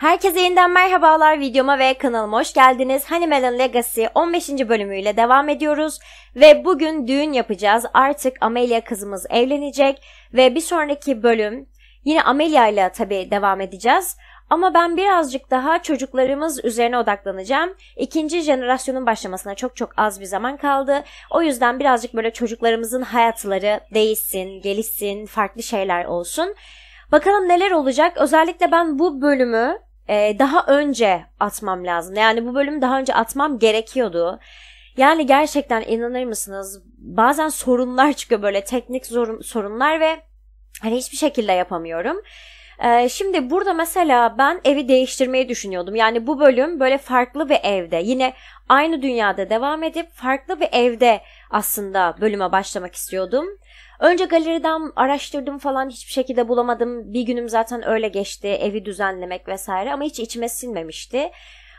Herkese yeniden merhabalar videoma ve kanalıma hoş geldiniz. Honeymelon hani Legacy 15. bölümüyle devam ediyoruz ve bugün düğün yapacağız. Artık Amelia kızımız evlenecek ve bir sonraki bölüm yine Amelia ile tabi devam edeceğiz. Ama ben birazcık daha çocuklarımız üzerine odaklanacağım. İkinci jenerasyonun başlamasına çok çok az bir zaman kaldı. O yüzden birazcık böyle çocuklarımızın hayatları değişsin, gelişsin, farklı şeyler olsun. Bakalım neler olacak. Özellikle ben bu bölümü e, daha önce atmam lazım. Yani bu bölümü daha önce atmam gerekiyordu. Yani gerçekten inanır mısınız? Bazen sorunlar çıkıyor böyle teknik zorun, sorunlar ve hani hiçbir şekilde yapamıyorum. Ee, şimdi burada mesela ben evi değiştirmeyi düşünüyordum. Yani bu bölüm böyle farklı bir evde yine aynı dünyada devam edip farklı bir evde aslında bölüme başlamak istiyordum. Önce galeriden araştırdım falan hiçbir şekilde bulamadım. Bir günüm zaten öyle geçti. Evi düzenlemek vesaire ama hiç içime sinmemişti.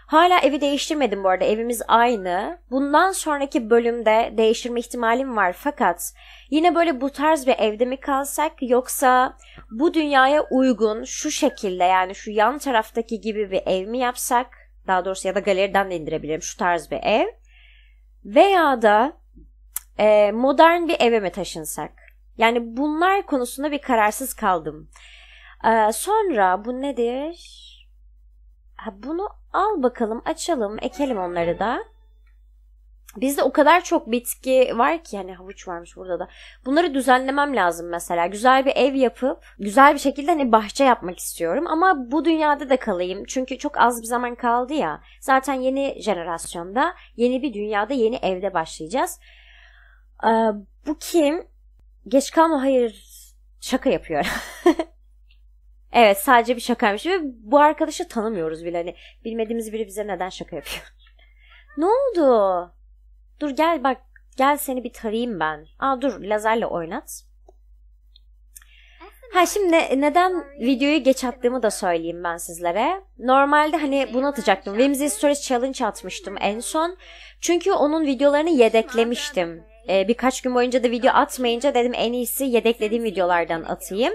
Hala evi değiştirmedim bu arada. Evimiz aynı. Bundan sonraki bölümde değiştirme ihtimalim var fakat yine böyle bu tarz bir evde mi kalsak yoksa bu dünyaya uygun şu şekilde yani şu yan taraftaki gibi bir ev mi yapsak? Daha doğrusu ya da galeriden de indirebilirim şu tarz bir ev. Veya da e, modern bir eve mi taşınsak? Yani bunlar konusunda bir kararsız kaldım. Ee, sonra bu nedir? Ha, bunu al bakalım açalım ekelim onları da. Bizde o kadar çok bitki var ki hani havuç varmış burada da. Bunları düzenlemem lazım mesela. Güzel bir ev yapıp güzel bir şekilde hani bahçe yapmak istiyorum ama bu dünyada da kalayım. Çünkü çok az bir zaman kaldı ya. Zaten yeni jenerasyonda, yeni bir dünyada, yeni evde başlayacağız. Ee, bu kim? Geç kalma hayır şaka yapıyor. evet sadece bir şakaymış ve bu arkadaşı tanımıyoruz bile. Hani bilmediğimiz biri bize neden şaka yapıyor. ne oldu? Dur gel bak gel seni bir tarayayım ben. Aa dur lazerle oynat. Ha şimdi neden videoyu geç attığımı da söyleyeyim ben sizlere. Normalde hani bunu atacaktım. Whimsy Stories Challenge atmıştım en son. Çünkü onun videolarını yedeklemiştim e, birkaç gün boyunca da video atmayınca dedim en iyisi yedeklediğim videolardan atayım.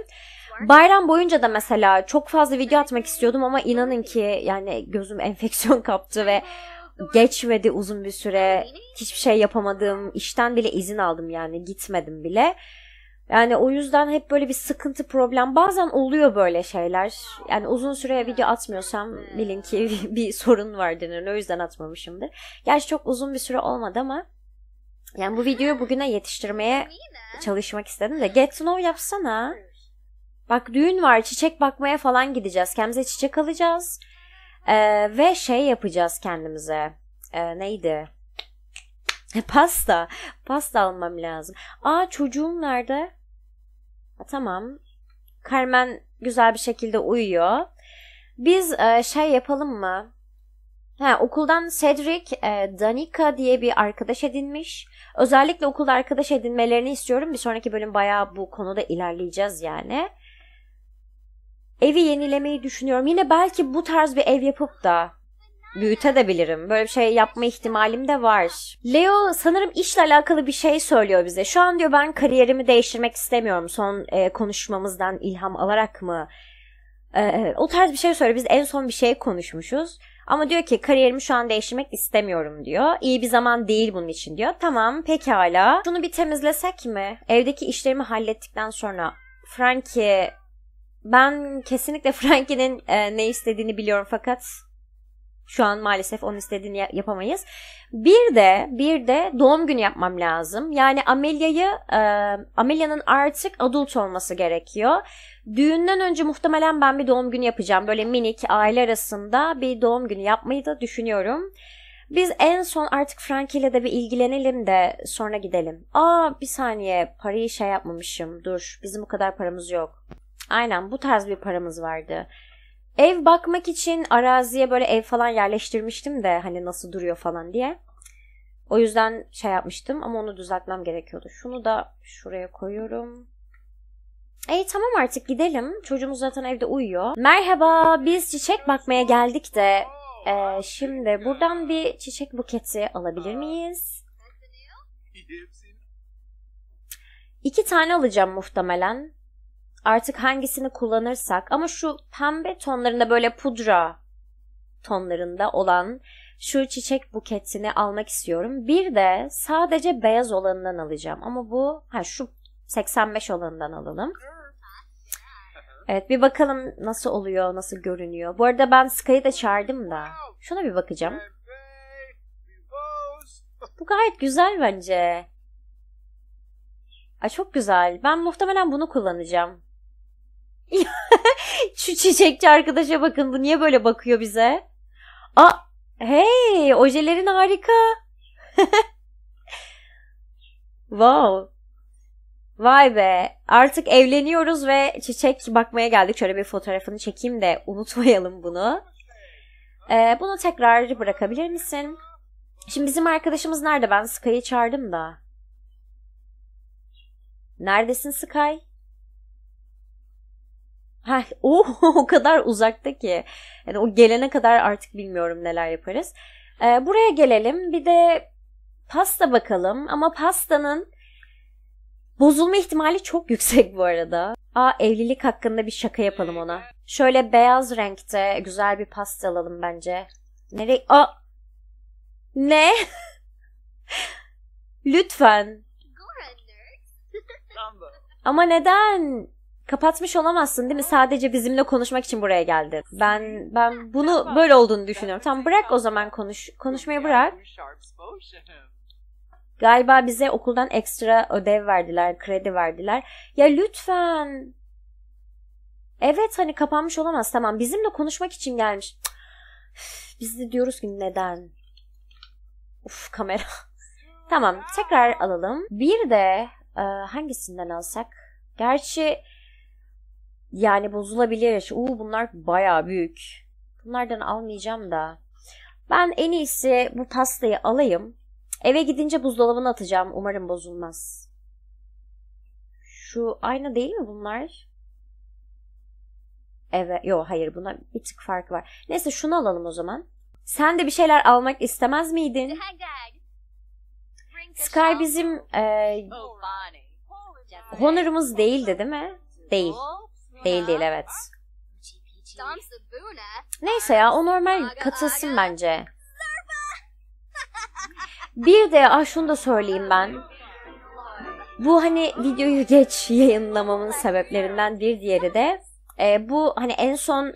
Bayram boyunca da mesela çok fazla video atmak istiyordum ama inanın ki yani gözüm enfeksiyon kaptı ve geçmedi uzun bir süre. Hiçbir şey yapamadım. İşten bile izin aldım yani gitmedim bile. Yani o yüzden hep böyle bir sıkıntı problem. Bazen oluyor böyle şeyler. Yani uzun süre video atmıyorsam bilin ki bir sorun var denir. O yüzden atmamışımdır. Gerçi çok uzun bir süre olmadı ama yani bu videoyu bugüne yetiştirmeye çalışmak istedim de Get Snow yapsana. Bak düğün var çiçek bakmaya falan gideceğiz. Kendimize çiçek alacağız. Ee, ve şey yapacağız kendimize. Ee, neydi? Pasta. Pasta almam lazım. Aa çocuğum nerede? Ha, tamam. Carmen güzel bir şekilde uyuyor. Biz e, şey yapalım mı? Ha, okuldan Cedric, e, Danica diye bir arkadaş edinmiş. Özellikle okulda arkadaş edinmelerini istiyorum. Bir sonraki bölüm bayağı bu konuda ilerleyeceğiz yani. Evi yenilemeyi düşünüyorum. Yine belki bu tarz bir ev yapıp da büyütebilirim. Böyle bir şey yapma ihtimalim de var. Leo sanırım işle alakalı bir şey söylüyor bize. Şu an diyor ben kariyerimi değiştirmek istemiyorum. Son e, konuşmamızdan ilham alarak mı? E, e o tarz bir şey söylüyor. Biz en son bir şey konuşmuşuz. Ama diyor ki kariyerimi şu an değiştirmek istemiyorum diyor. İyi bir zaman değil bunun için diyor. Tamam pekala. Şunu bir temizlesek mi? Evdeki işlerimi hallettikten sonra Frankie ben kesinlikle Frankie'nin e, ne istediğini biliyorum fakat şu an maalesef onun istediğini yapamayız. Bir de bir de doğum günü yapmam lazım. Yani Amelia'yı e, Amelia'nın artık adult olması gerekiyor. Düğünden önce muhtemelen ben bir doğum günü yapacağım. Böyle minik aile arasında bir doğum günü yapmayı da düşünüyorum. Biz en son artık Frankie ile de bir ilgilenelim de sonra gidelim. Aa bir saniye parayı şey yapmamışım. Dur bizim bu kadar paramız yok. Aynen bu tarz bir paramız vardı. Ev bakmak için araziye böyle ev falan yerleştirmiştim de hani nasıl duruyor falan diye. O yüzden şey yapmıştım ama onu düzeltmem gerekiyordu. Şunu da şuraya koyuyorum. E tamam artık gidelim. Çocuğumuz zaten evde uyuyor. Merhaba biz çiçek bakmaya geldik de. E, şimdi buradan bir çiçek buketi alabilir miyiz? İki tane alacağım muhtemelen. Artık hangisini kullanırsak ama şu pembe tonlarında böyle pudra tonlarında olan şu çiçek buketini almak istiyorum. Bir de sadece beyaz olanından alacağım ama bu ha şu 85 olanından alalım. Evet bir bakalım nasıl oluyor, nasıl görünüyor. Bu arada ben Sky'ı da çağırdım da. Şuna bir bakacağım. Bu gayet güzel bence. Ay çok güzel. Ben muhtemelen bunu kullanacağım. Şu çiçekçi arkadaşa bakın. Bu niye böyle bakıyor bize? Aa, hey, ojelerin harika. wow. Vay be artık evleniyoruz ve çiçek bakmaya geldik. Şöyle bir fotoğrafını çekeyim de unutmayalım bunu. Ee, bunu tekrar bırakabilir misin? Şimdi bizim arkadaşımız nerede? Ben Sky'ı çağırdım da. Neredesin Sky? Heh, oh, o kadar uzakta ki. Yani o gelene kadar artık bilmiyorum neler yaparız. Ee, buraya gelelim. Bir de pasta bakalım. Ama pastanın Bozulma ihtimali çok yüksek bu arada. Aa evlilik hakkında bir şaka yapalım ona. Şöyle beyaz renkte güzel bir pasta alalım bence. Nereye? Aa! Ne? Lütfen. Ama neden? Kapatmış olamazsın değil mi? Sadece bizimle konuşmak için buraya geldin. Ben ben bunu böyle olduğunu düşünüyorum. Tamam bırak o zaman konuş konuşmayı bırak. Galiba bize okuldan ekstra ödev verdiler, kredi verdiler. Ya lütfen. Evet hani kapanmış olamaz tamam bizimle konuşmak için gelmiş. biz de diyoruz ki neden? Uf kamera. tamam tekrar alalım. Bir de e, hangisinden alsak? Gerçi yani bozulabilir. Uu bunlar baya büyük. Bunlardan almayacağım da. Ben en iyisi bu pastayı alayım. Eve gidince buzdolabına atacağım. Umarım bozulmaz. Şu ayna değil mi bunlar? Evet. Yo hayır buna bir tık fark var. Neyse şunu alalım o zaman. Sen de bir şeyler almak istemez miydin? Sky bizim e, Honor'ımız değildi değil mi? Değil. Değil değil evet. Neyse ya o normal katılsın bence. Bir de ah şunu da söyleyeyim ben. Bu hani videoyu geç yayınlamamın sebeplerinden bir diğeri de e, bu hani en son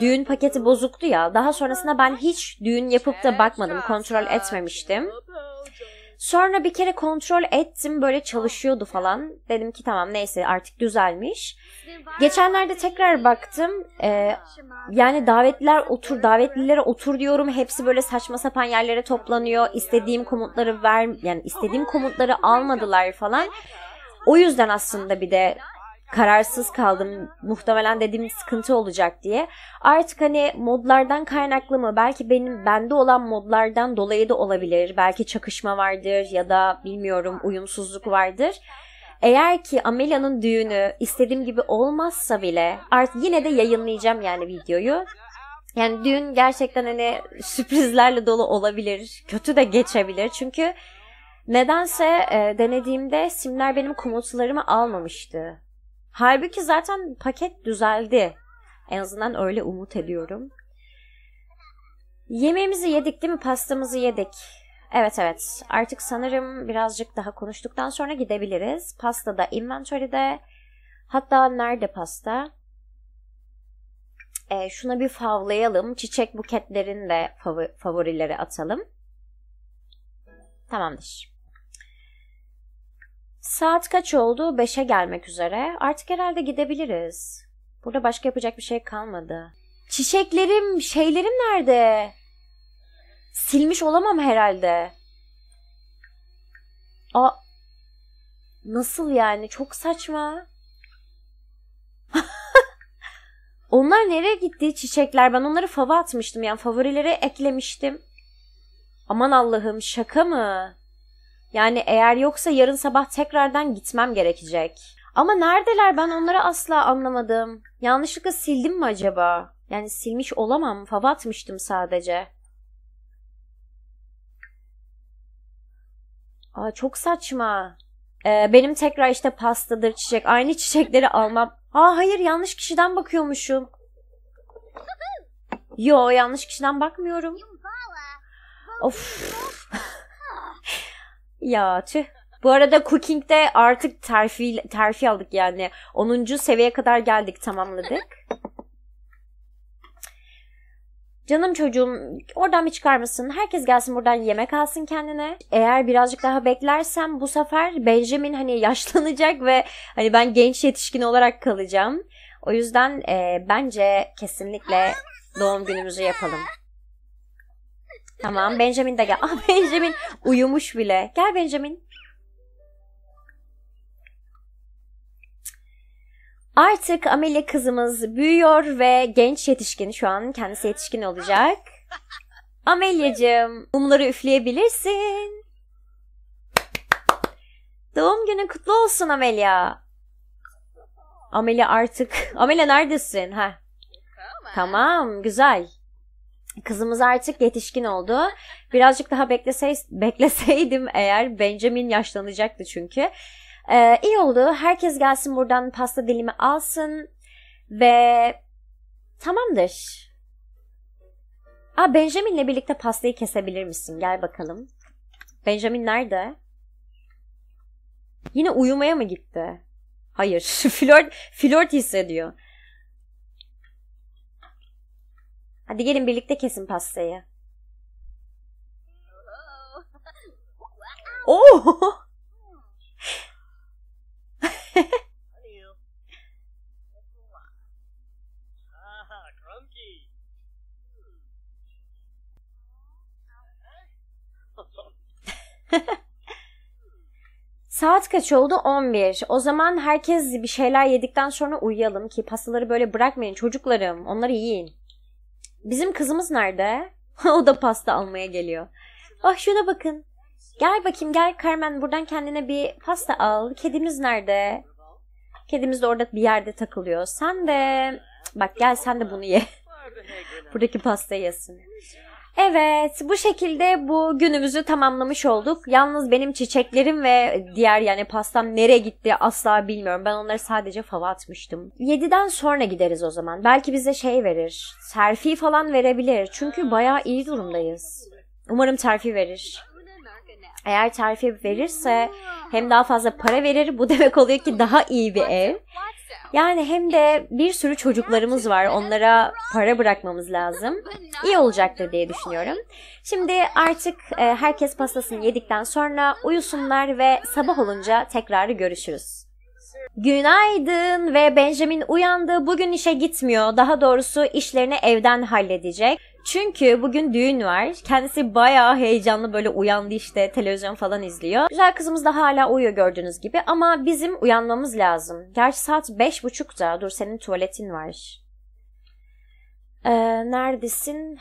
düğün paketi bozuktu ya. Daha sonrasında ben hiç düğün yapıp da bakmadım, kontrol etmemiştim. Sonra bir kere kontrol ettim böyle çalışıyordu falan. Dedim ki tamam neyse artık düzelmiş. Geçenlerde tekrar baktım. Ee, yani davetliler otur, davetlilere otur diyorum. Hepsi böyle saçma sapan yerlere toplanıyor. İstediğim komutları ver yani istediğim komutları almadılar falan. O yüzden aslında bir de kararsız kaldım muhtemelen dediğim sıkıntı olacak diye. Artık hani modlardan kaynaklı mı belki benim bende olan modlardan dolayı da olabilir. Belki çakışma vardır ya da bilmiyorum uyumsuzluk vardır. Eğer ki Amelia'nın düğünü istediğim gibi olmazsa bile artık yine de yayınlayacağım yani videoyu. Yani düğün gerçekten hani sürprizlerle dolu olabilir. Kötü de geçebilir. Çünkü nedense e, denediğimde simler benim komutlarımı almamıştı. Halbuki zaten paket düzeldi. En azından öyle umut ediyorum. Yemeğimizi yedik değil mi? Pastamızı yedik. Evet evet. Artık sanırım birazcık daha konuştuktan sonra gidebiliriz. Pasta da inventory'de. Hatta nerede pasta? E, şuna bir favlayalım. Çiçek buketlerin de favorileri atalım. Tamamdır. Saat kaç oldu? Beşe gelmek üzere. Artık herhalde gidebiliriz. Burada başka yapacak bir şey kalmadı. Çiçeklerim, şeylerim nerede? Silmiş olamam herhalde. A Nasıl yani? Çok saçma. Onlar nereye gitti çiçekler? Ben onları fava atmıştım yani favorilere eklemiştim. Aman Allah'ım şaka mı? Yani eğer yoksa yarın sabah tekrardan gitmem gerekecek. Ama neredeler ben onları asla anlamadım. Yanlışlıkla sildim mi acaba? Yani silmiş olamam. fava atmıştım sadece. Aa, çok saçma. Ee, benim tekrar işte pastadır çiçek. Aynı çiçekleri almam. Aa hayır yanlış kişiden bakıyormuşum. Yo yanlış kişiden bakmıyorum. Of. Ya tüh. Bu arada Cooking'de artık terfi, terfi aldık yani. 10. seviyeye kadar geldik tamamladık. Canım çocuğum oradan bir çıkarmasın. Herkes gelsin buradan yemek alsın kendine. Eğer birazcık daha beklersem bu sefer Benjamin hani yaşlanacak ve hani ben genç yetişkin olarak kalacağım. O yüzden e, bence kesinlikle doğum günümüzü yapalım. Tamam Benjamin de gel. Ah Benjamin uyumuş bile. Gel Benjamin. Artık Amelia kızımız büyüyor ve genç yetişkin şu an kendisi yetişkin olacak. Amelia'cığım mumları üfleyebilirsin. Doğum günün kutlu olsun Amelia. Amelia artık... Amelia neredesin? Ha. Tamam güzel. Kızımız artık yetişkin oldu. Birazcık daha beklesey, bekleseydim eğer Benjamin yaşlanacaktı çünkü. Ee, iyi oldu. Herkes gelsin buradan pasta dilimi alsın. Ve tamamdır. Aa Benjamin'le birlikte pastayı kesebilir misin? Gel bakalım. Benjamin nerede? Yine uyumaya mı gitti? Hayır. flört, flört hissediyor. Hadi gelin birlikte kesin pastayı. Oo! Saat kaç oldu? 11. O zaman herkes bir şeyler yedikten sonra uyuyalım ki pastaları böyle bırakmayın çocuklarım. Onları yiyin. Bizim kızımız nerede? o da pasta almaya geliyor. Ah şuna bakın. Gel bakayım gel Carmen buradan kendine bir pasta al. Kedimiz nerede? Kedimiz de orada bir yerde takılıyor. Sen de bak gel sen de bunu ye. Buradaki pastayı yesin. Evet bu şekilde bu günümüzü tamamlamış olduk. Yalnız benim çiçeklerim ve diğer yani pastam nereye gitti asla bilmiyorum. Ben onları sadece fava atmıştım. 7'den sonra gideriz o zaman. Belki bize şey verir. Terfi falan verebilir. Çünkü bayağı iyi durumdayız. Umarım terfi verir. Eğer terfi verirse hem daha fazla para verir. Bu demek oluyor ki daha iyi bir ev. Yani hem de bir sürü çocuklarımız var. Onlara para bırakmamız lazım. İyi olacaktır diye düşünüyorum. Şimdi artık e, herkes pastasını yedikten sonra uyusunlar ve sabah olunca tekrar görüşürüz. Günaydın ve Benjamin uyandı. Bugün işe gitmiyor. Daha doğrusu işlerini evden halledecek. Çünkü bugün düğün var. Kendisi bayağı heyecanlı böyle uyandı işte televizyon falan izliyor. Güzel kızımız da hala uyuyor gördüğünüz gibi ama bizim uyanmamız lazım. Gerçi saat beş buçukta. Dur senin tuvaletin var. Ee, neredesin?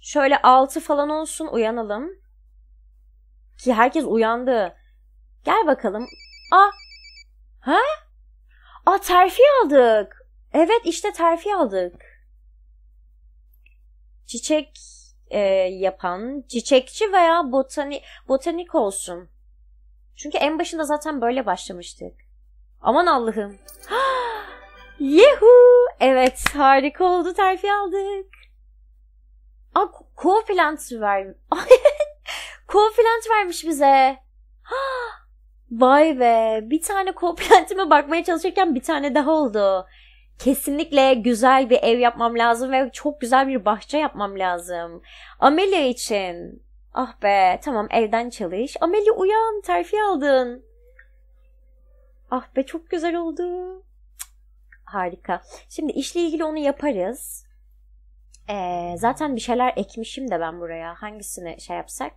Şöyle altı falan olsun uyanalım. Ki herkes uyandı. Gel bakalım. Ah! Ha? Aa terfi aldık. Evet işte terfi aldık. Çiçek e, yapan, çiçekçi veya botani, botanik olsun. Çünkü en başında zaten böyle başlamıştık. Aman Allah'ım. Yehu! Evet harika oldu terfi aldık. Aa, co-plant vermiş. ko plant vermiş bize. Vay be bir tane ko plantime bakmaya çalışırken bir tane daha oldu kesinlikle güzel bir ev yapmam lazım ve çok güzel bir bahçe yapmam lazım. Amelia için ah be tamam evden çalış. Amelia uyan terfi aldın. Ah be çok güzel oldu. Cık, harika. Şimdi işle ilgili onu yaparız. Ee, zaten bir şeyler ekmişim de ben buraya. Hangisini şey yapsak?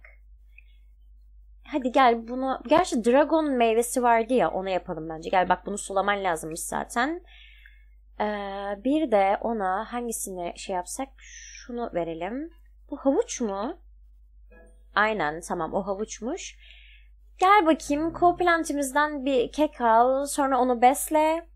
Hadi gel bunu... Gerçi dragon meyvesi vardı ya ona yapalım bence. Gel bak bunu sulaman lazımmış Zaten ee, bir de ona hangisini şey yapsak şunu verelim. Bu havuç mu? Aynen tamam o havuçmuş. Gel bakayım co-plantimizden bir kek al sonra onu besle.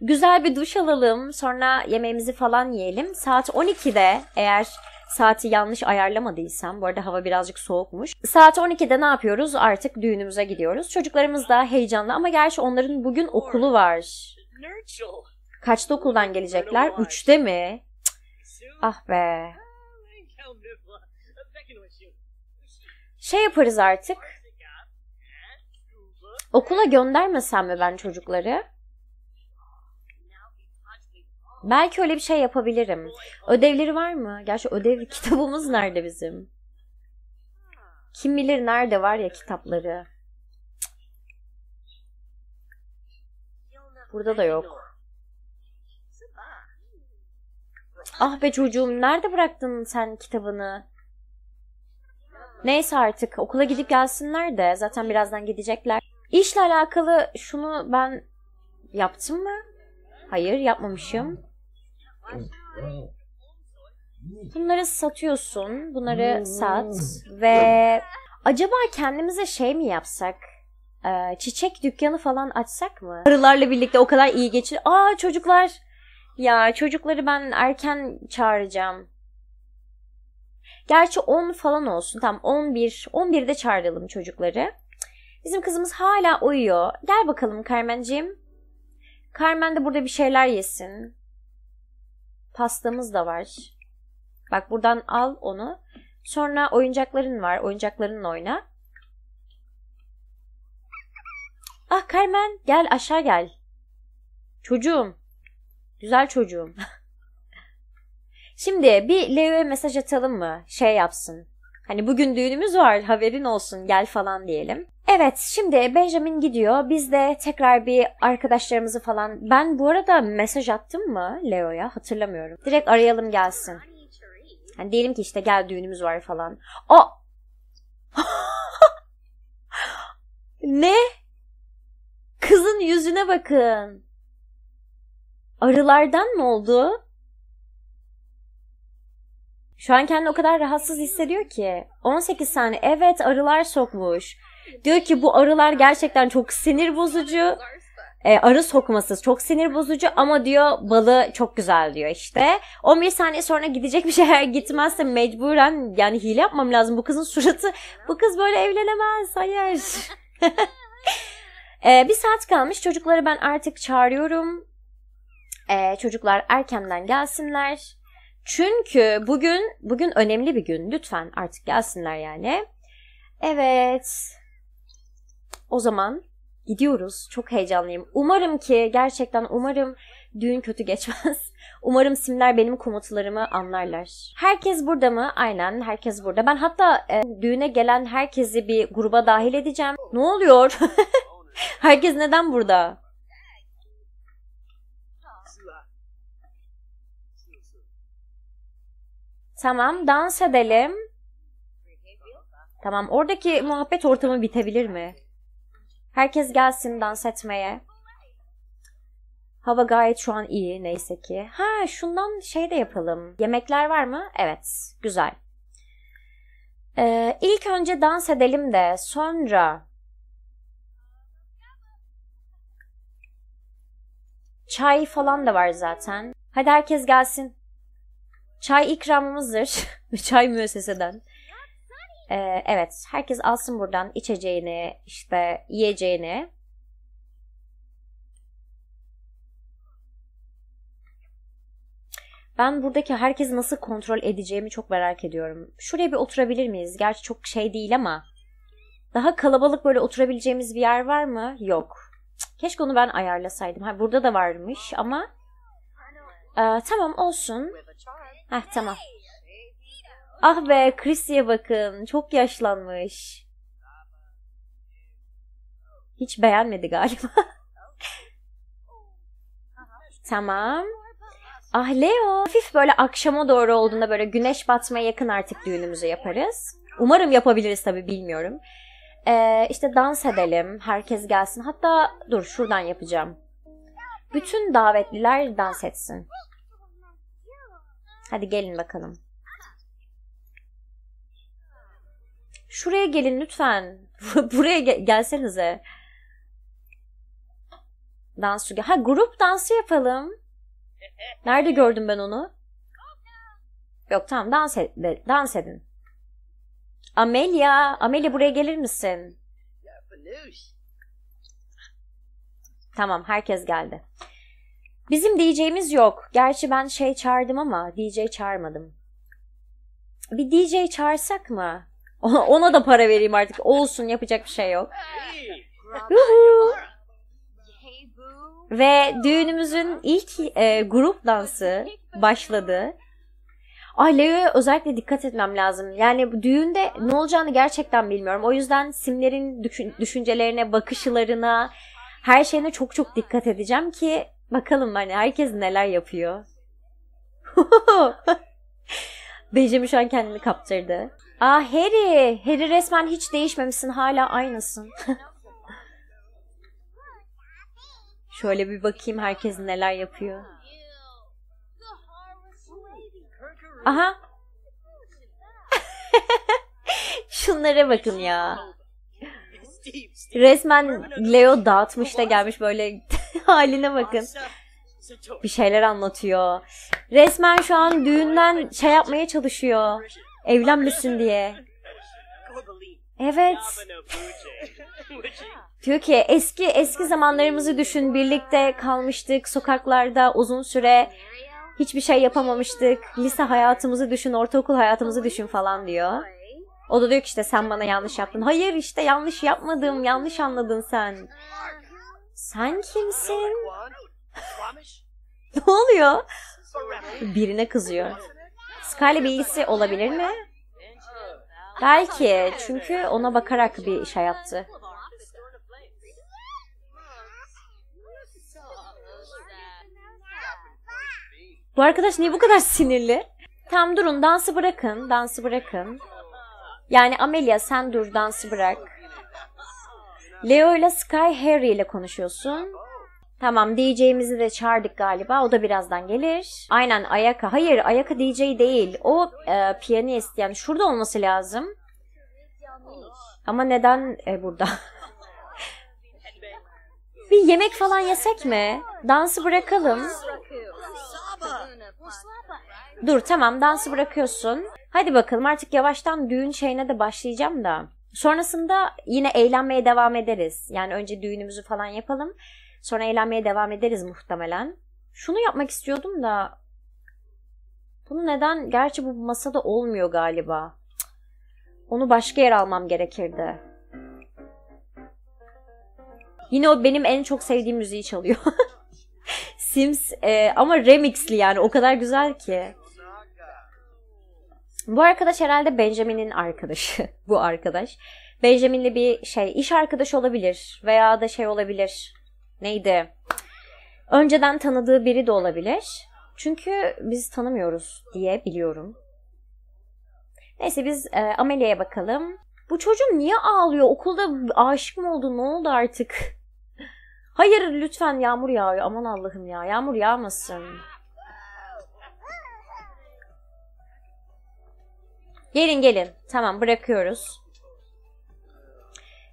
Güzel bir duş alalım sonra yemeğimizi falan yiyelim. Saat 12'de eğer saati yanlış ayarlamadıysam bu arada hava birazcık soğukmuş. Saat 12'de ne yapıyoruz artık düğünümüze gidiyoruz. Çocuklarımız da heyecanlı ama gerçi onların bugün okulu var. Nurture. Kaçta okuldan gelecekler? Üçte mi? Cık. Ah be. Şey, şey yaparız artık. Okula göndermesem mi ben çocukları? Belki öyle bir şey yapabilirim. Ödevleri var mı? Gerçi ödev kitabımız nerede bizim? Kim bilir nerede var ya kitapları. Burada da yok. Ah be çocuğum nerede bıraktın sen kitabını? Neyse artık okula gidip gelsinler de zaten birazdan gidecekler. İşle alakalı şunu ben yaptım mı? Hayır yapmamışım. Bunları satıyorsun. Bunları sat ve acaba kendimize şey mi yapsak? Ee, çiçek dükkanı falan açsak mı? Arılarla birlikte o kadar iyi geçir. Aa çocuklar ya çocukları ben erken çağıracağım. Gerçi 10 falan olsun. Tam 11. 11'de çağıralım çocukları. Bizim kızımız hala uyuyor. Gel bakalım Carmen'ciğim. Carmen de burada bir şeyler yesin. Pastamız da var. Bak buradan al onu. Sonra oyuncakların var. Oyuncaklarınla oyna. Ah Carmen gel aşağı gel. Çocuğum Güzel çocuğum. Şimdi bir Leo'ya mesaj atalım mı? Şey yapsın. Hani bugün düğünümüz var haberin olsun gel falan diyelim. Evet şimdi Benjamin gidiyor. Biz de tekrar bir arkadaşlarımızı falan... Ben bu arada mesaj attım mı Leo'ya hatırlamıyorum. Direkt arayalım gelsin. Hani diyelim ki işte gel düğünümüz var falan. O ne? Kızın yüzüne bakın. Arılardan mı oldu? Şu an kendini o kadar rahatsız hissediyor ki. 18 saniye. Evet arılar sokmuş. Diyor ki bu arılar gerçekten çok sinir bozucu. E, arı sokması çok sinir bozucu ama diyor balı çok güzel diyor işte. 11 saniye sonra gidecek bir şeyler gitmezse mecburen yani hile yapmam lazım. Bu kızın suratı bu kız böyle evlenemez hayır. e, bir saat kalmış çocukları ben artık çağırıyorum. Ee, çocuklar erkenden gelsinler. Çünkü bugün bugün önemli bir gün. Lütfen artık gelsinler yani. Evet. O zaman gidiyoruz. Çok heyecanlıyım. Umarım ki gerçekten umarım düğün kötü geçmez. umarım simler benim komutlarımı anlarlar. Herkes burada mı? Aynen herkes burada. Ben hatta e, düğüne gelen herkesi bir gruba dahil edeceğim. Ne oluyor? herkes neden burada? Tamam dans edelim. Tamam oradaki muhabbet ortamı bitebilir mi? Herkes gelsin dans etmeye. Hava gayet şu an iyi neyse ki. Ha şundan şey de yapalım. Yemekler var mı? Evet güzel. Ee, ilk önce dans edelim de sonra çay falan da var zaten. Hadi herkes gelsin. Çay ikramımızdır. Çay müesseseden. Ee, evet. Herkes alsın buradan içeceğini, işte yiyeceğini. Ben buradaki herkesi nasıl kontrol edeceğimi çok merak ediyorum. Şuraya bir oturabilir miyiz? Gerçi çok şey değil ama. Daha kalabalık böyle oturabileceğimiz bir yer var mı? Yok. Keşke onu ben ayarlasaydım. Ha, burada da varmış ama. Ee, tamam olsun. Heh tamam. Ah be Chris'e bakın. Çok yaşlanmış. Hiç beğenmedi galiba. tamam. Ah Leo. Hafif böyle akşama doğru olduğunda böyle güneş batmaya yakın artık düğünümüzü yaparız. Umarım yapabiliriz tabi bilmiyorum. Ee, işte dans edelim. Herkes gelsin. Hatta dur şuradan yapacağım. Bütün davetliler dans etsin. Hadi gelin bakalım. Şuraya gelin lütfen. Buraya gel- gelsenize. Dans Ha grup dansı yapalım. Nerede gördüm ben onu? Yok tamam dans, ed dans edin. Amelia, Amelia buraya gelir misin? Tamam herkes geldi. Bizim DJ'miz yok. Gerçi ben şey çağırdım ama DJ çağırmadım. Bir DJ çağırsak mı? Ona, ona da para vereyim artık. Olsun yapacak bir şey yok. Ve düğünümüzün ilk e, grup dansı başladı. Ay Leo'ya özellikle dikkat etmem lazım. Yani bu düğünde ne olacağını gerçekten bilmiyorum. O yüzden simlerin düşün- düşüncelerine, bakışlarına, her şeyine çok çok dikkat edeceğim ki Bakalım hani herkes neler yapıyor. Benjamin şu an kendini kaptırdı. Aa Harry. Harry resmen hiç değişmemişsin. Hala aynısın. Şöyle bir bakayım herkes neler yapıyor. Aha. Şunlara bakın ya. Resmen Leo dağıtmış da gelmiş böyle Haline bakın. Bir şeyler anlatıyor. Resmen şu an düğünden şey yapmaya çalışıyor. Evlenmesin diye. Evet. Diyor ki eski eski zamanlarımızı düşün. Birlikte kalmıştık sokaklarda uzun süre. Hiçbir şey yapamamıştık. Lise hayatımızı düşün, ortaokul hayatımızı düşün falan diyor. O da diyor ki işte sen bana yanlış yaptın. Hayır işte yanlış yapmadım, yanlış anladın sen. Sen kimsin? ne oluyor? Birine kızıyor. Sky'le bir ilgisi olabilir mi? Belki çünkü ona bakarak bir şey yaptı. Bu arkadaş niye bu kadar sinirli? Tam durun dansı bırakın, dansı bırakın. Yani Amelia sen dur dansı bırak. Leo ile Sky Harry ile konuşuyorsun. Tamam DJ'mizi de çağırdık galiba. O da birazdan gelir. Aynen Ayaka. Hayır Ayaka DJ değil. O e, piyanist. Yani şurada olması lazım. Ama neden e, burada? bir yemek falan yesek mi? Dansı bırakalım. Dur tamam dansı bırakıyorsun. Hadi bakalım artık yavaştan düğün şeyine de başlayacağım da. Sonrasında yine eğlenmeye devam ederiz. Yani önce düğünümüzü falan yapalım. Sonra eğlenmeye devam ederiz muhtemelen. Şunu yapmak istiyordum da bunu neden? Gerçi bu masada olmuyor galiba. Onu başka yer almam gerekirdi. Yine o benim en çok sevdiğim müziği çalıyor. Sims e, ama remixli yani o kadar güzel ki. Bu arkadaş herhalde Benjamin'in arkadaşı. bu arkadaş. Benjamin'le bir şey iş arkadaş olabilir veya da şey olabilir. Neydi? Önceden tanıdığı biri de olabilir. Çünkü biz tanımıyoruz diye biliyorum. Neyse biz e, Amelia'ya bakalım. Bu çocuğum niye ağlıyor? Okulda aşık mı oldu? Ne oldu artık? Hayır lütfen yağmur yağıyor. Aman Allah'ım ya. Yağmur yağmasın. Gelin gelin. Tamam bırakıyoruz.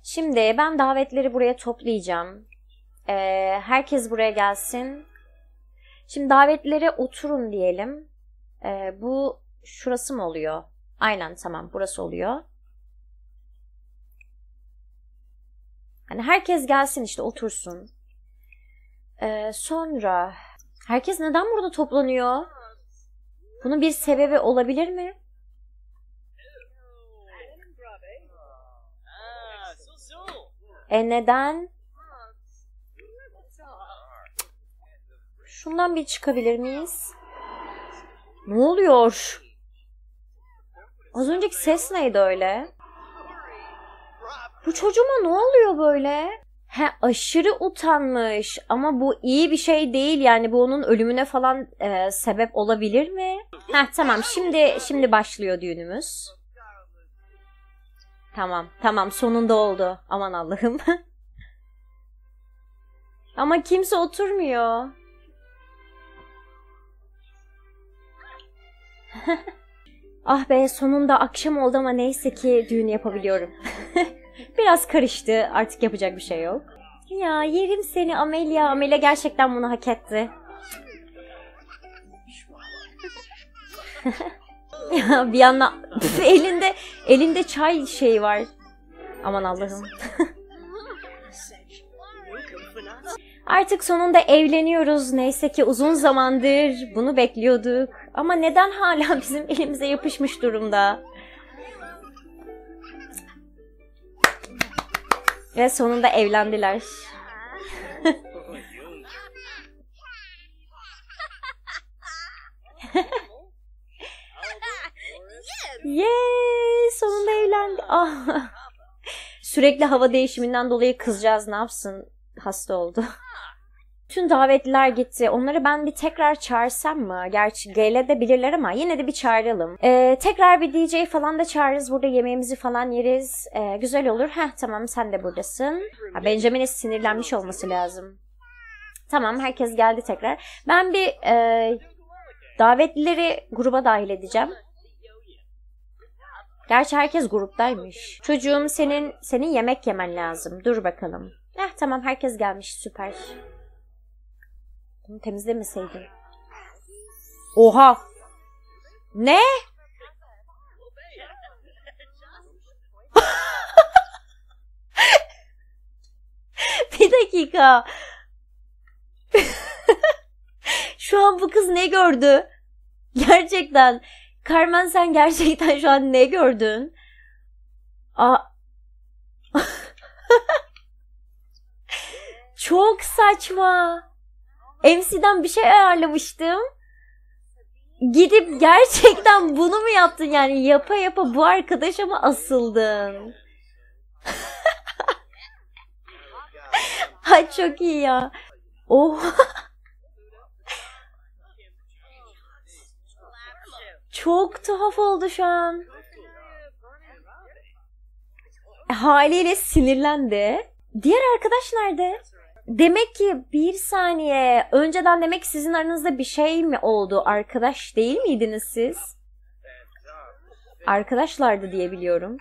Şimdi ben davetleri buraya toplayacağım. Ee, herkes buraya gelsin. Şimdi davetlere oturun diyelim. Ee, bu şurası mı oluyor? Aynen tamam burası oluyor. Hani herkes gelsin işte otursun. Ee, sonra herkes neden burada toplanıyor? Bunun bir sebebi olabilir mi? E neden? Şundan bir çıkabilir miyiz? Ne oluyor? Az önceki ses neydi öyle? Bu çocuğuma ne oluyor böyle? He aşırı utanmış ama bu iyi bir şey değil yani bu onun ölümüne falan e, sebep olabilir mi? Heh tamam şimdi şimdi başlıyor düğünümüz. Tamam tamam sonunda oldu. Aman Allah'ım. Ama kimse oturmuyor. ah be sonunda akşam oldu ama neyse ki düğün yapabiliyorum. Biraz karıştı artık yapacak bir şey yok. Ya yerim seni Amelia. Amelia gerçekten bunu hak etti. ya bir yana elinde Elinde çay şeyi var. Aman Allah'ım. Artık sonunda evleniyoruz. Neyse ki uzun zamandır bunu bekliyorduk. Ama neden hala bizim elimize yapışmış durumda? Ve sonunda evlendiler. Yay! Sonunda evlendi. Ah. Sürekli hava değişiminden dolayı kızcağız ne yapsın? Hasta oldu. Tüm davetliler gitti. Onları ben bir tekrar çağırsam mı? Gerçi gele de bilirler ama yine de bir çağıralım. Ee, tekrar bir DJ falan da çağırırız. Burada yemeğimizi falan yeriz. Ee, güzel olur. Heh tamam sen de buradasın. Ha, Benjamin'e sinirlenmiş olması lazım. Tamam herkes geldi tekrar. Ben bir e, davetlileri gruba dahil edeceğim. Gerçi herkes gruptaymış. Çocuğum senin senin yemek yemen lazım. Dur bakalım. Eh tamam herkes gelmiş süper. Bunu temizlemeseydin. Oha. Ne? bir dakika. Şu an bu kız ne gördü? Gerçekten Carmen sen gerçekten şu an ne gördün? A Çok saçma. MC'den bir şey ayarlamıştım. Gidip gerçekten bunu mu yaptın yani? Yapa yapa bu arkadaşa mı asıldın? Ha çok iyi ya. Oh. Çok tuhaf oldu şu an. Haliyle sinirlendi. Diğer arkadaş nerede? Demek ki bir saniye önceden demek ki sizin aranızda bir şey mi oldu? Arkadaş değil miydiniz siz? Arkadaşlardı diye biliyorum.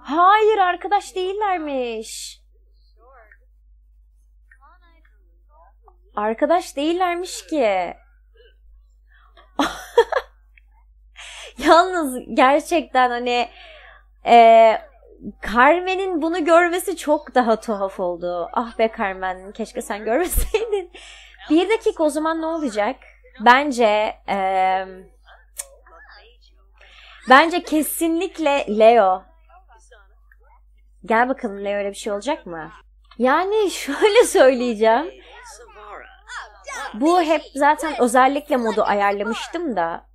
Hayır arkadaş değillermiş. Arkadaş değillermiş ki. Yalnız gerçekten hani e, Carmen'in bunu görmesi çok daha tuhaf oldu. Ah be Carmen keşke sen görmeseydin. Bir dakika o zaman ne olacak? Bence e, bence kesinlikle Leo. Gel bakalım Leo öyle bir şey olacak mı? Yani şöyle söyleyeceğim. Bu hep zaten özellikle modu ayarlamıştım da.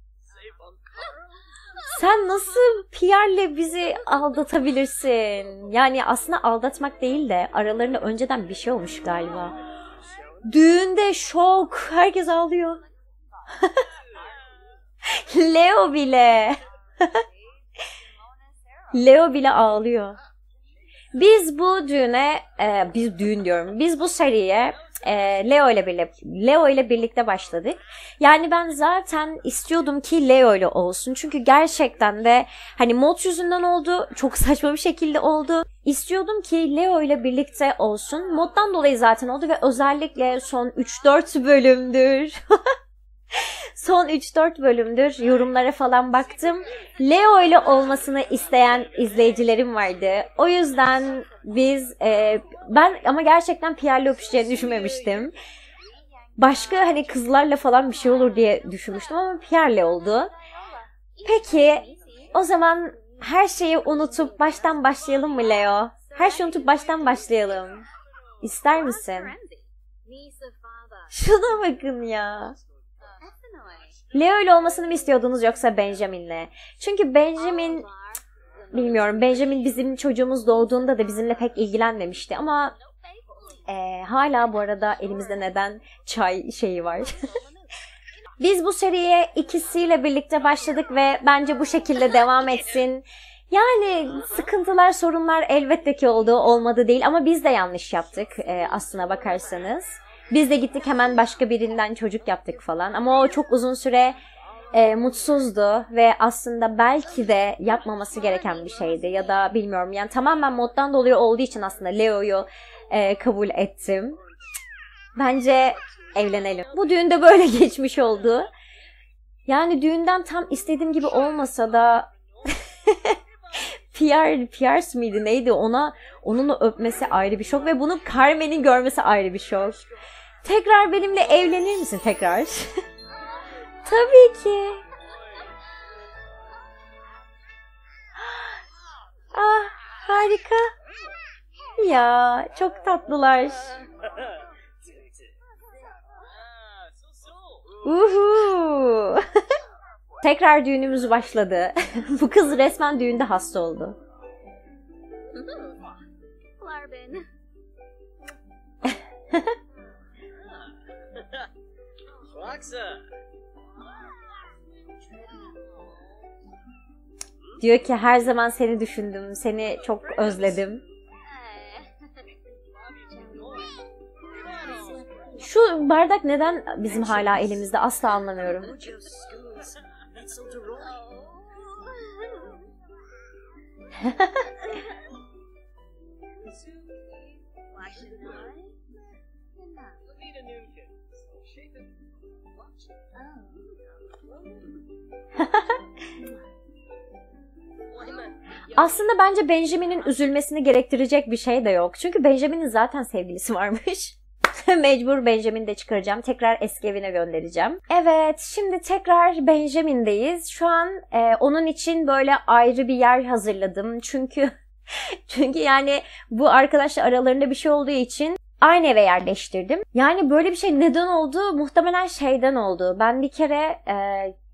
Sen nasıl PR'le bizi aldatabilirsin? Yani aslında aldatmak değil de aralarında önceden bir şey olmuş galiba. Düğünde şok. Herkes ağlıyor. Leo bile. Leo bile ağlıyor. Biz bu düğüne, e, biz düğün diyorum. Biz bu seriye e, Leo ile birlikte Leo ile birlikte başladık. Yani ben zaten istiyordum ki Leo ile olsun. Çünkü gerçekten de hani mod yüzünden oldu. Çok saçma bir şekilde oldu. İstiyordum ki Leo ile birlikte olsun. Moddan dolayı zaten oldu ve özellikle son 3-4 bölümdür. Son 3-4 bölümdür yorumlara falan baktım. Leo ile olmasını isteyen izleyicilerim vardı. O yüzden biz e, ben ama gerçekten Pierre Lopiş'e düşünmemiştim. Başka hani kızlarla falan bir şey olur diye düşünmüştüm ama Pierre'le oldu. Peki o zaman her şeyi unutup baştan başlayalım mı Leo? Her şeyi unutup baştan başlayalım. İster misin? Şuna bakın ya. Leo ile olmasını mı istiyordunuz yoksa Benjamin'le? Çünkü Benjamin bilmiyorum Benjamin bizim çocuğumuz doğduğunda da bizimle pek ilgilenmemişti ama e, hala bu arada elimizde neden çay şeyi var. Biz bu seriye ikisiyle birlikte başladık ve bence bu şekilde devam etsin. Yani sıkıntılar, sorunlar elbette ki oldu, olmadı değil ama biz de yanlış yaptık e, aslına bakarsanız. Biz de gittik hemen başka birinden çocuk yaptık falan. Ama o çok uzun süre e, mutsuzdu ve aslında belki de yapmaması gereken bir şeydi ya da bilmiyorum. Yani tamamen moddan dolayı olduğu için aslında Leo'yu e, kabul ettim. Bence evlenelim. Bu düğünde böyle geçmiş oldu. Yani düğünden tam istediğim gibi olmasa da Pierre, Pierce miydi neydi ona onunla öpmesi ayrı bir şok ve bunu Carmen'in görmesi ayrı bir şok. Tekrar benimle evlenir misin tekrar? Tabii ki. Ah harika. Ya çok tatlılar. Uhu. Tekrar düğünümüz başladı. Bu kız resmen düğünde hasta oldu yoksa? Diyor ki her zaman seni düşündüm, seni çok özledim. Şu bardak neden bizim hala elimizde asla anlamıyorum. Aslında bence Benjamin'in üzülmesini gerektirecek bir şey de yok. Çünkü Benjamin'in zaten sevgilisi varmış. Mecbur Benjamin'i de çıkaracağım. Tekrar eski evine göndereceğim. Evet şimdi tekrar Benjamin'deyiz. Şu an e, onun için böyle ayrı bir yer hazırladım. Çünkü çünkü yani bu arkadaşla aralarında bir şey olduğu için aynı eve yerleştirdim. Yani böyle bir şey neden oldu? Muhtemelen şeyden oldu. Ben bir kere e,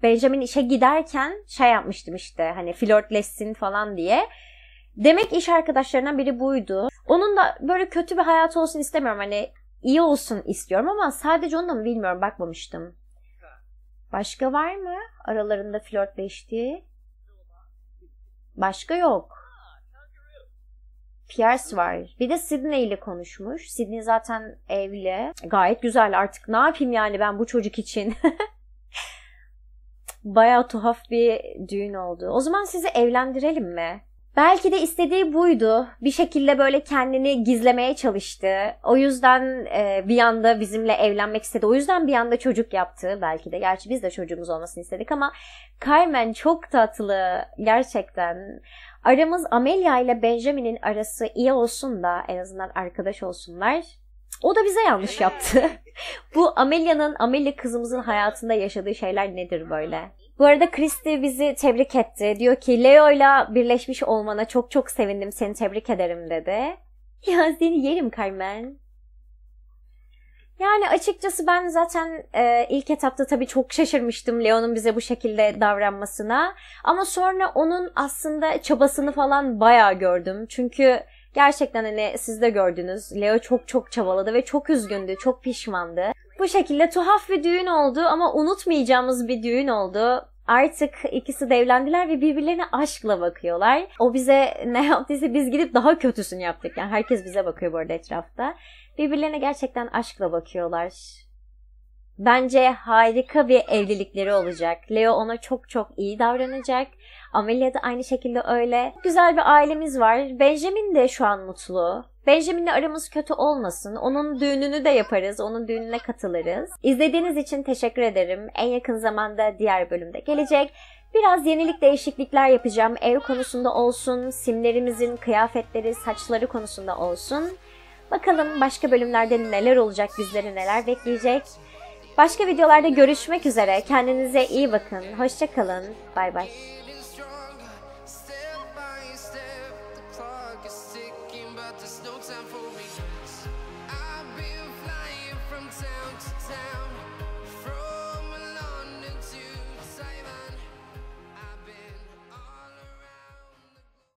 Benjamin işe giderken şey yapmıştım işte hani flörtleşsin falan diye. Demek iş arkadaşlarından biri buydu. Onun da böyle kötü bir hayat olsun istemiyorum. Hani iyi olsun istiyorum ama sadece onu da mı bilmiyorum bakmamıştım. Başka var mı aralarında flörtleştiği? Başka yok. Pierce var. Bir de Sydney ile konuşmuş. Sydney zaten evli. Gayet güzel artık ne yapayım yani ben bu çocuk için. Baya tuhaf bir düğün oldu. O zaman sizi evlendirelim mi? Belki de istediği buydu. Bir şekilde böyle kendini gizlemeye çalıştı. O yüzden e, bir anda bizimle evlenmek istedi. O yüzden bir anda çocuk yaptı belki de. Gerçi biz de çocuğumuz olmasını istedik ama Carmen çok tatlı gerçekten. Aramız Amelia ile Benjamin'in arası iyi olsun da en azından arkadaş olsunlar. O da bize yanlış yaptı. Bu Amelia'nın, Amelia kızımızın hayatında yaşadığı şeyler nedir böyle? Bu arada Christy bizi tebrik etti. Diyor ki Leo'yla birleşmiş olmana çok çok sevindim. Seni tebrik ederim dedi. Ya seni yerim Carmen. Yani açıkçası ben zaten e, ilk etapta tabii çok şaşırmıştım Leon'un bize bu şekilde davranmasına. Ama sonra onun aslında çabasını falan bayağı gördüm. Çünkü gerçekten hani siz de gördünüz. Leo çok çok çabaladı ve çok üzgündü, çok pişmandı. Bu şekilde tuhaf bir düğün oldu ama unutmayacağımız bir düğün oldu. Artık ikisi devlendiler ve birbirlerine aşkla bakıyorlar. O bize ne yaptıysa biz gidip daha kötüsünü yaptık. Yani herkes bize bakıyor bu arada etrafta. Birbirlerine gerçekten aşkla bakıyorlar. Bence harika bir evlilikleri olacak. Leo ona çok çok iyi davranacak. Amelia da aynı şekilde öyle. Güzel bir ailemiz var. Benjamin de şu an mutlu. Benjamin'le aramız kötü olmasın. Onun düğününü de yaparız. Onun düğününe katılırız. İzlediğiniz için teşekkür ederim. En yakın zamanda diğer bölümde gelecek. Biraz yenilik değişiklikler yapacağım. Ev konusunda olsun, simlerimizin kıyafetleri, saçları konusunda olsun. Bakalım başka bölümlerde neler olacak, bizleri neler bekleyecek. Başka videolarda görüşmek üzere. Kendinize iyi bakın. Hoşçakalın. Bay bay.